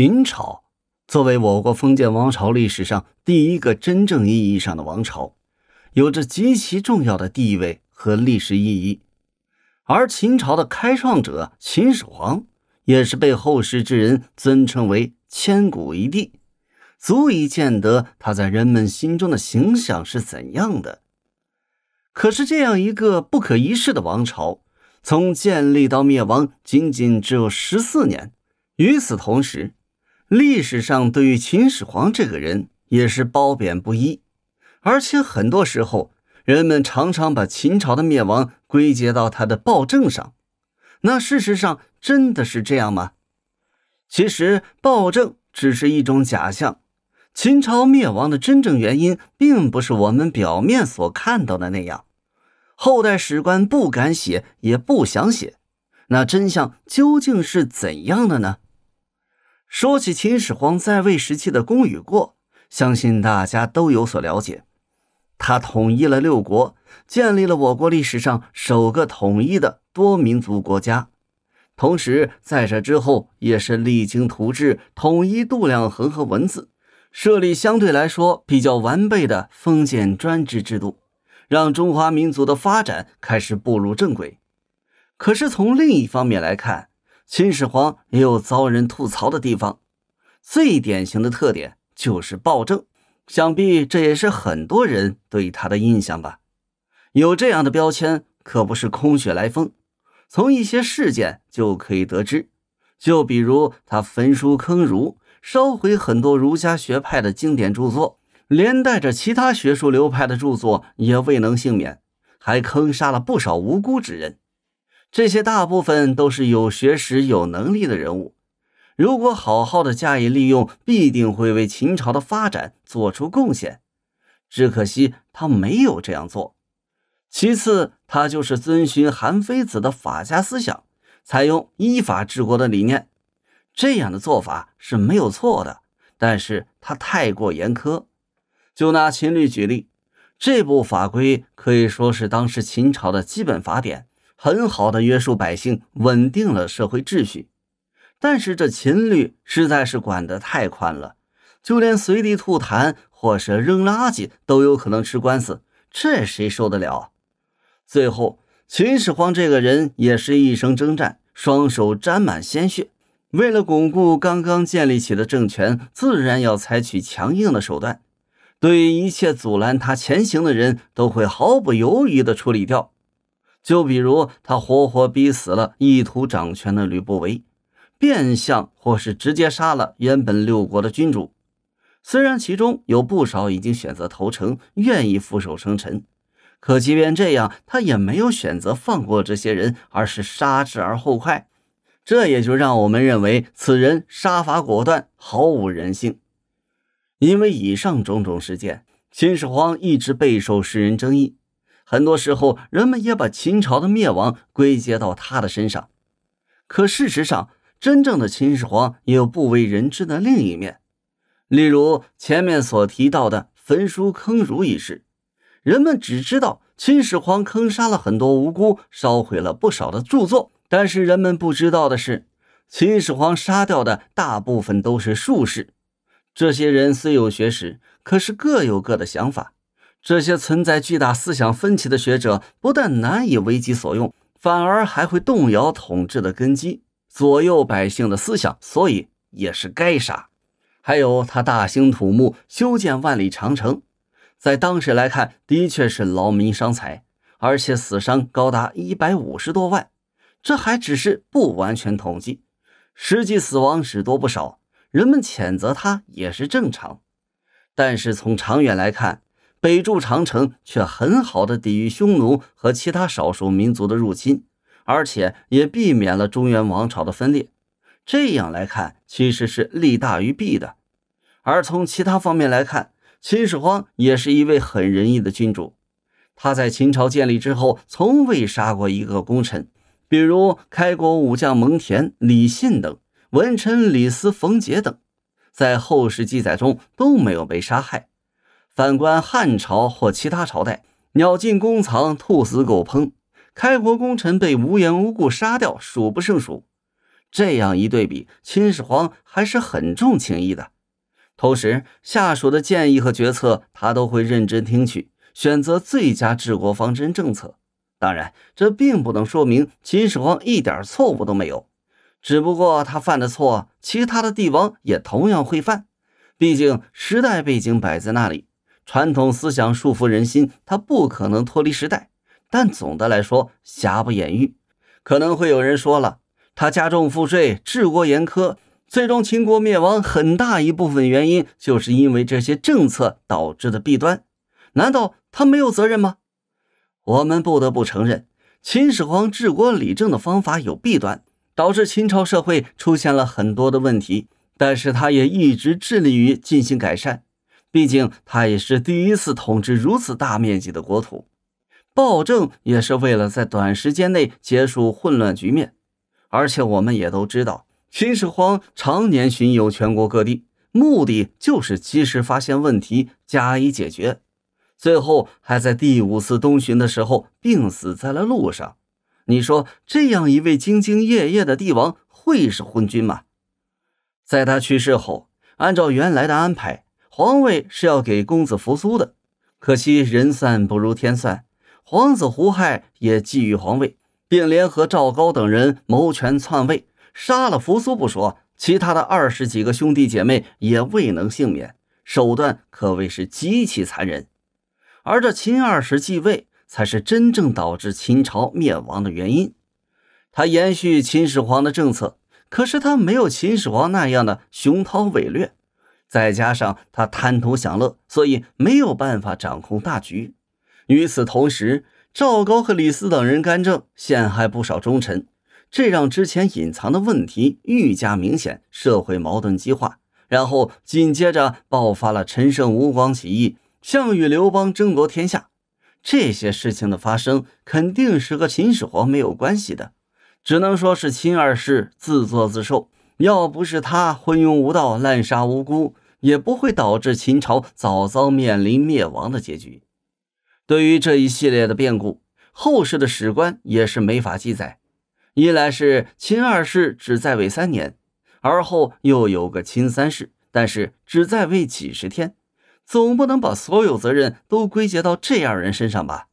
秦朝作为我国封建王朝历史上第一个真正意义上的王朝，有着极其重要的地位和历史意义。而秦朝的开创者秦始皇，也是被后世之人尊称为“千古一帝”，足以见得他在人们心中的形象是怎样的。可是，这样一个不可一世的王朝，从建立到灭亡，仅仅只有十四年。与此同时，历史上对于秦始皇这个人也是褒贬不一，而且很多时候人们常常把秦朝的灭亡归结到他的暴政上。那事实上真的是这样吗？其实暴政只是一种假象，秦朝灭亡的真正原因并不是我们表面所看到的那样。后代史官不敢写也不想写，那真相究竟是怎样的呢？说起秦始皇在位时期的功与过，相信大家都有所了解。他统一了六国，建立了我国历史上首个统一的多民族国家。同时，在这之后，也是励精图治，统一度量衡和文字，设立相对来说比较完备的封建专制制度，让中华民族的发展开始步入正轨。可是，从另一方面来看，秦始皇也有遭人吐槽的地方，最典型的特点就是暴政，想必这也是很多人对他的印象吧。有这样的标签可不是空穴来风，从一些事件就可以得知，就比如他焚书坑儒，烧毁很多儒家学派的经典著作，连带着其他学术流派的著作也未能幸免，还坑杀了不少无辜之人。这些大部分都是有学识、有能力的人物，如果好好的加以利用，必定会为秦朝的发展做出贡献。只可惜他没有这样做。其次，他就是遵循韩非子的法家思想，采用依法治国的理念，这样的做法是没有错的。但是他太过严苛。就拿《秦律》举例，这部法规可以说是当时秦朝的基本法典。很好的约束百姓，稳定了社会秩序，但是这秦律实在是管得太宽了，就连随地吐痰或是扔垃圾都有可能吃官司，这谁受得了？最后，秦始皇这个人也是一生征战，双手沾满鲜血，为了巩固刚刚建立起的政权，自然要采取强硬的手段，对一切阻拦他前行的人都会毫不犹豫地处理掉。就比如，他活活逼死了意图掌权的吕不韦，变相或是直接杀了原本六国的君主。虽然其中有不少已经选择投诚，愿意俯首称臣，可即便这样，他也没有选择放过这些人，而是杀之而后快。这也就让我们认为此人杀伐果断，毫无人性。因为以上种种事件，秦始皇一直备受世人争议。很多时候，人们也把秦朝的灭亡归结到他的身上。可事实上，真正的秦始皇也有不为人知的另一面。例如前面所提到的焚书坑儒一事，人们只知道秦始皇坑杀了很多无辜，烧毁了不少的著作。但是人们不知道的是，秦始皇杀掉的大部分都是术士。这些人虽有学识，可是各有各的想法。这些存在巨大思想分歧的学者，不但难以为己所用，反而还会动摇统治的根基，左右百姓的思想，所以也是该杀。还有他大兴土木，修建万里长城，在当时来看，的确是劳民伤财，而且死伤高达一百五十多万，这还只是不完全统计，实际死亡只多不少。人们谴责他也是正常，但是从长远来看。北筑长城，却很好的抵御匈奴和其他少数民族的入侵，而且也避免了中原王朝的分裂。这样来看，其实是利大于弊的。而从其他方面来看，秦始皇也是一位很仁义的君主。他在秦朝建立之后，从未杀过一个功臣，比如开国武将蒙恬、李信等，文臣李斯、冯杰等，在后世记载中都没有被杀害。反观汉朝或其他朝代，鸟尽弓藏，兔死狗烹，开国功臣被无缘无故杀掉数不胜数。这样一对比，秦始皇还是很重情义的。同时，下属的建议和决策他都会认真听取，选择最佳治国方针政策。当然，这并不能说明秦始皇一点错误都没有，只不过他犯的错，其他的帝王也同样会犯。毕竟时代背景摆在那里。传统思想束缚人心，他不可能脱离时代。但总的来说，瑕不掩瑜。可能会有人说了，他加重赋税，治国严苛，最终秦国灭亡，很大一部分原因就是因为这些政策导致的弊端。难道他没有责任吗？我们不得不承认，秦始皇治国理政的方法有弊端，导致秦朝社会出现了很多的问题。但是他也一直致力于进行改善。毕竟他也是第一次统治如此大面积的国土，暴政也是为了在短时间内结束混乱局面。而且我们也都知道，秦始皇常年巡游全国各地，目的就是及时发现问题加以解决。最后还在第五次东巡的时候病死在了路上。你说这样一位兢兢业业的帝王会是昏君吗？在他去世后，按照原来的安排。皇位是要给公子扶苏的，可惜人算不如天算，皇子胡亥也觊觎皇位，并联合赵高等人谋权篡位，杀了扶苏不说，其他的二十几个兄弟姐妹也未能幸免，手段可谓是极其残忍。而这秦二世继位，才是真正导致秦朝灭亡的原因。他延续秦始皇的政策，可是他没有秦始皇那样的雄韬伟略。再加上他贪图享乐，所以没有办法掌控大局。与此同时，赵高和李斯等人干政，陷害不少忠臣，这让之前隐藏的问题愈加明显，社会矛盾激化。然后紧接着爆发了陈胜吴广起义，项羽刘邦争夺天下。这些事情的发生肯定是和秦始皇没有关系的，只能说是秦二世自作自受。要不是他昏庸无道，滥杀无辜。也不会导致秦朝早早面临灭亡的结局。对于这一系列的变故，后世的史官也是没法记载。一来是秦二世只在位三年，而后又有个秦三世，但是只在位几十天，总不能把所有责任都归结到这样人身上吧？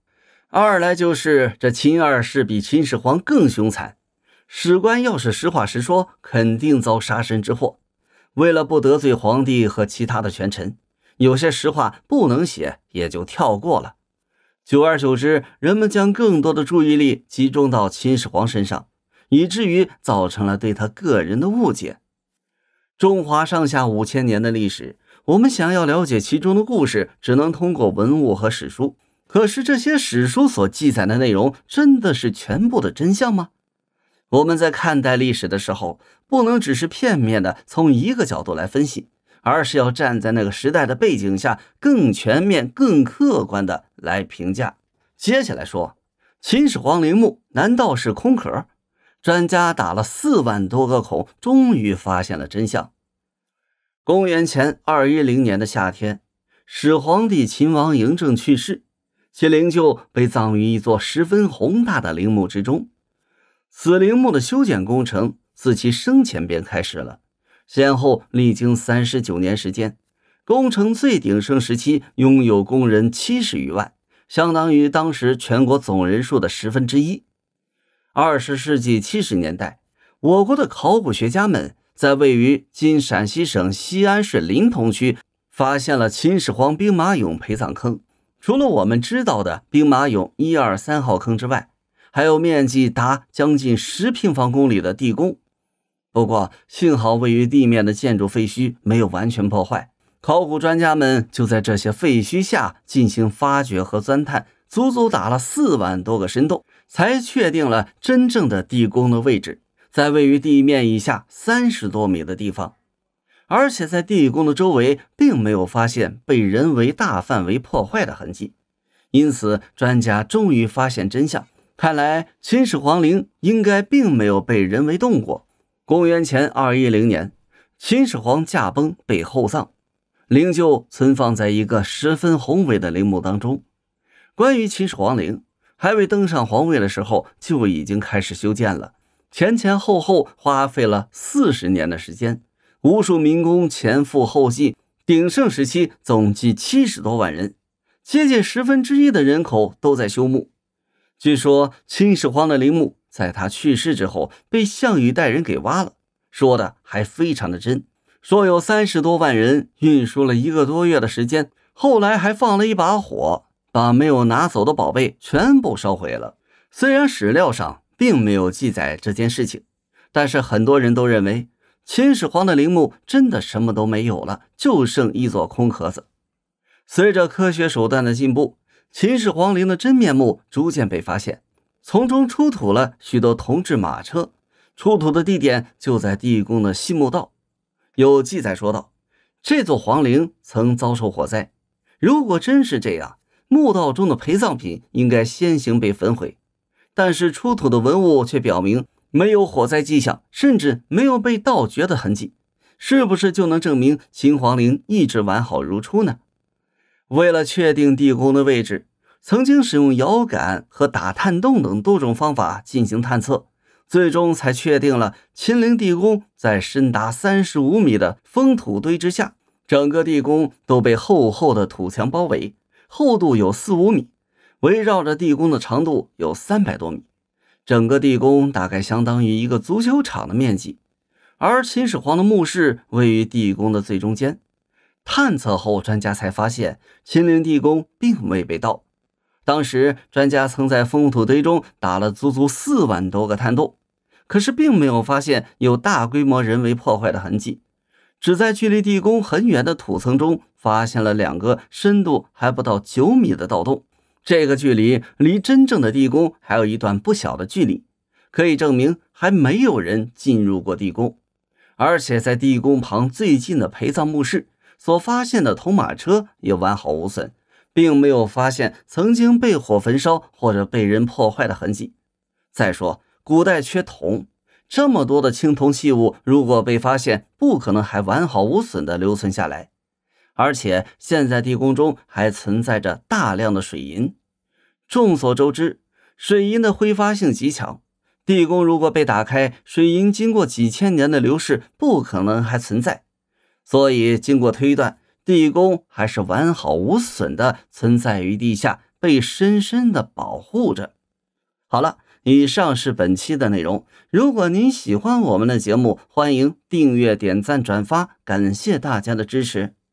二来就是这秦二世比秦始皇更凶残，史官要是实话实说，肯定遭杀身之祸。为了不得罪皇帝和其他的权臣，有些实话不能写，也就跳过了。久而久之，人们将更多的注意力集中到秦始皇身上，以至于造成了对他个人的误解。中华上下五千年的历史，我们想要了解其中的故事，只能通过文物和史书。可是这些史书所记载的内容，真的是全部的真相吗？我们在看待历史的时候，不能只是片面的从一个角度来分析，而是要站在那个时代的背景下，更全面、更客观的来评价。接下来说，秦始皇陵墓难道是空壳？专家打了四万多个孔，终于发现了真相。公元前二一零年的夏天，始皇帝秦王嬴政去世，其灵柩被葬于一座十分宏大的陵墓之中。紫陵墓的修建工程自其生前便开始了，先后历经三十九年时间。工程最鼎盛时期，拥有工人七十余万，相当于当时全国总人数的十分之一。二十世纪七十年代，我国的考古学家们在位于今陕西省西安市临潼区，发现了秦始皇兵马俑陪葬坑。除了我们知道的兵马俑一二三号坑之外，还有面积达将近十平方公里的地宫，不过幸好位于地面的建筑废墟没有完全破坏，考古专家们就在这些废墟下进行发掘和钻探，足足打了四万多个深洞，才确定了真正的地宫的位置，在位于地面以下三十多米的地方，而且在地宫的周围并没有发现被人为大范围破坏的痕迹，因此专家终于发现真相。看来秦始皇陵应该并没有被人为动过。公元前二一零年，秦始皇驾崩，被厚葬，灵柩存放在一个十分宏伟的陵墓当中。关于秦始皇陵，还未登上皇位的时候就已经开始修建了，前前后后花费了四十年的时间，无数民工前赴后继，鼎盛时期总计七十多万人，接近十分之一的人口都在修墓。据说秦始皇的陵墓在他去世之后被项羽带人给挖了，说的还非常的真，说有三十多万人运输了一个多月的时间，后来还放了一把火，把没有拿走的宝贝全部烧毁了。虽然史料上并没有记载这件事情，但是很多人都认为秦始皇的陵墓真的什么都没有了，就剩一座空壳子。随着科学手段的进步。秦始皇陵的真面目逐渐被发现，从中出土了许多铜制马车，出土的地点就在地宫的西墓道。有记载说道，这座皇陵曾遭受火灾。如果真是这样，墓道中的陪葬品应该先行被焚毁，但是出土的文物却表明没有火灾迹象，甚至没有被盗掘的痕迹。是不是就能证明秦皇陵一直完好如初呢？为了确定地宫的位置，曾经使用遥感和打探洞等多种方法进行探测，最终才确定了秦陵地宫在深达三十五米的封土堆之下。整个地宫都被厚厚的土墙包围，厚度有四五米，围绕着地宫的长度有三百多米，整个地宫大概相当于一个足球场的面积。而秦始皇的墓室位于地宫的最中间。探测后，专家才发现秦陵地宫并未被盗。当时，专家曾在封土堆中打了足足四万多个探洞，可是并没有发现有大规模人为破坏的痕迹。只在距离地宫很远的土层中发现了两个深度还不到九米的盗洞，这个距离离真正的地宫还有一段不小的距离，可以证明还没有人进入过地宫。而且在地宫旁最近的陪葬墓室。所发现的铜马车也完好无损，并没有发现曾经被火焚烧或者被人破坏的痕迹。再说，古代缺铜，这么多的青铜器物如果被发现，不可能还完好无损地留存下来。而且，现在地宫中还存在着大量的水银。众所周知，水银的挥发性极强，地宫如果被打开，水银经过几千年的流逝，不可能还存在。所以，经过推断，地宫还是完好无损的存在于地下，被深深的保护着。好了，以上是本期的内容。如果您喜欢我们的节目，欢迎订阅、点赞、转发，感谢大家的支持。